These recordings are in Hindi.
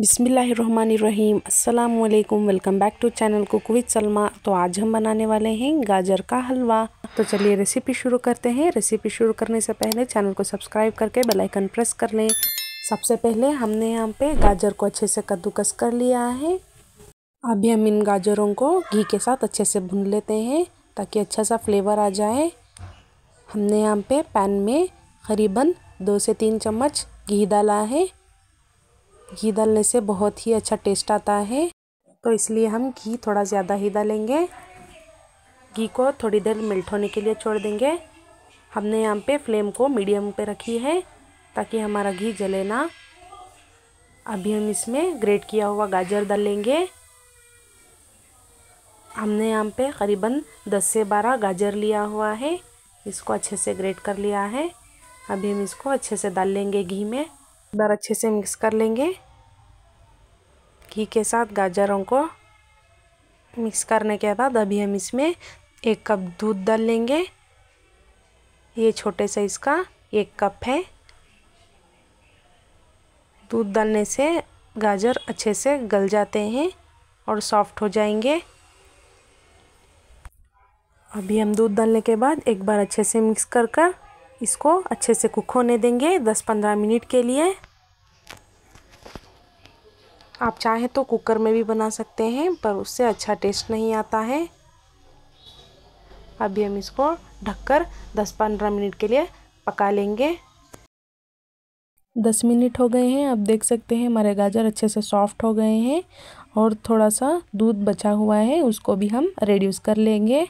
बिसमीम् अल्लाम welcome back to channel cook with Salma तो आज हम बनाने वाले हैं गाजर का हलवा तो चलिए रेसिपी शुरू करते हैं रेसिपी शुरू करने से पहले चैनल को सब्सक्राइब करके बेल आइकन प्रेस कर लें सबसे पहले हमने यहाँ पे गाजर को अच्छे से कद्दूकस कर लिया है अभी हम इन गाजरों को घी के साथ अच्छे से भून लेते हैं ताकि अच्छा सा फ्लेवर आ जाए हमने यहाँ पे पैन में करीबन दो से तीन चम्मच घी डाला है घी डालने से बहुत ही अच्छा टेस्ट आता है तो इसलिए हम घी थोड़ा ज़्यादा ही डालेंगे घी को थोड़ी देर मिल्ट होने के लिए छोड़ देंगे हमने यहाँ पे फ्लेम को मीडियम पे रखी है ताकि हमारा घी जले ना अभी हम इसमें ग्रेट किया हुआ गाजर डालेंगे हमने यहाँ पे करीबन 10 से 12 गाजर लिया हुआ है इसको अच्छे से ग्रेट कर लिया है अभी हम इसको अच्छे से डाल लेंगे घी में बार अच्छे से मिक्स कर लेंगे घी के साथ गाजरों को मिक्स करने के बाद अभी हम इसमें एक कप दूध डाल लेंगे ये छोटे साइज़ का एक कप है दूध डालने से गाजर अच्छे से गल जाते हैं और सॉफ्ट हो जाएंगे अभी हम दूध डालने के बाद एक बार अच्छे से मिक्स कर कर इसको अच्छे से कुक होने देंगे दस पंद्रह मिनट के लिए आप चाहें तो कुकर में भी बना सकते हैं पर उससे अच्छा टेस्ट नहीं आता है अभी हम इसको ढककर 10-15 मिनट के लिए पका लेंगे 10 मिनट हो गए हैं आप देख सकते हैं हमारे गाजर अच्छे से सॉफ्ट हो गए हैं और थोड़ा सा दूध बचा हुआ है उसको भी हम रेड्यूस कर लेंगे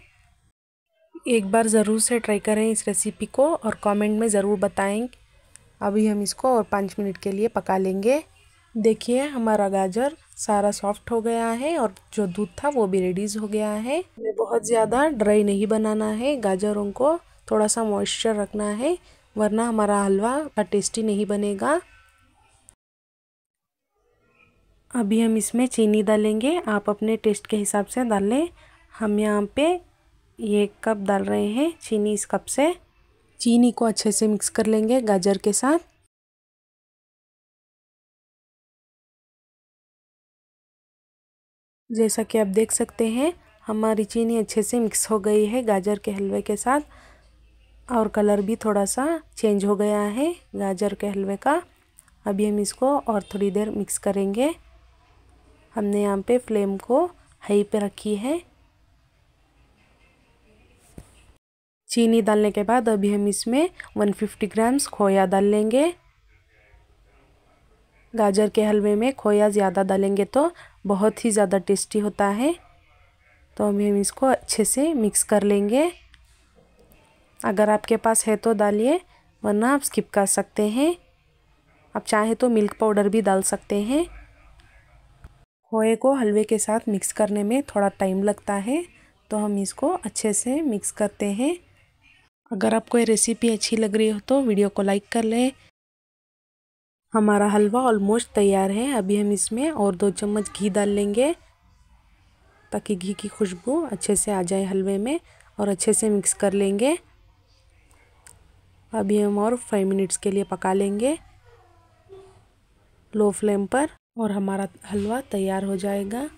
एक बार ज़रूर से ट्राई करें इस रेसिपी को और कमेंट में ज़रूर बताएं अभी हम इसको और पाँच मिनट के लिए पका लेंगे देखिए हमारा गाजर सारा सॉफ्ट हो गया है और जो दूध था वो भी रेडीज हो गया है हमें बहुत ज़्यादा ड्राई नहीं बनाना है गाजरों को थोड़ा सा मॉइस्चर रखना है वरना हमारा हलवा टेस्टी नहीं बनेगा अभी हम इसमें चीनी डालेंगे आप अपने टेस्ट के हिसाब से डालें हम यहाँ पे ये कप डाल रहे हैं चीनी इस कप से चीनी को अच्छे से मिक्स कर लेंगे गाजर के साथ जैसा कि आप देख सकते हैं हमारी चीनी अच्छे से मिक्स हो गई है गाजर के हलवे के साथ और कलर भी थोड़ा सा चेंज हो गया है गाजर के हलवे का अभी हम इसको और थोड़ी देर मिक्स करेंगे हमने यहाँ पे फ्लेम को हाई पे रखी है चीनी डालने के बाद अभी हम इसमें 150 ग्राम्स खोया डाल लेंगे गाजर के हलवे में खोया ज़्यादा डालेंगे तो बहुत ही ज़्यादा टेस्टी होता है तो अभी हम इसको अच्छे से मिक्स कर लेंगे अगर आपके पास है तो डालिए वरना आप स्किप कर सकते हैं आप चाहे तो मिल्क पाउडर भी डाल सकते हैं खोए को हलवे के साथ मिक्स करने में थोड़ा टाइम लगता है तो हम इसको अच्छे से मिक्स करते हैं अगर आपको ये रेसिपी अच्छी लग रही हो तो वीडियो को लाइक कर लें हमारा हलवा ऑलमोस्ट तैयार है अभी हम इसमें और दो चम्मच घी डाल लेंगे ताकि घी की खुशबू अच्छे से आ जाए हलवे में और अच्छे से मिक्स कर लेंगे अभी हम और फाइव मिनट्स के लिए पका लेंगे लो फ्लेम पर और हमारा हलवा तैयार हो जाएगा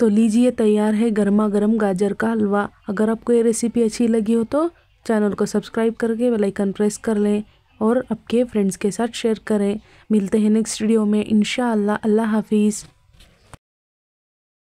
तो लीजिए तैयार है गर्मा गर्म गाजर का हलवा अगर आपको ये रेसिपी अच्छी लगी हो तो चैनल को सब्सक्राइब करके बेल आइकन प्रेस कर लें और आपके फ्रेंड्स के साथ शेयर करें मिलते हैं नेक्स्ट वीडियो में इन अल्लाह हाफिज़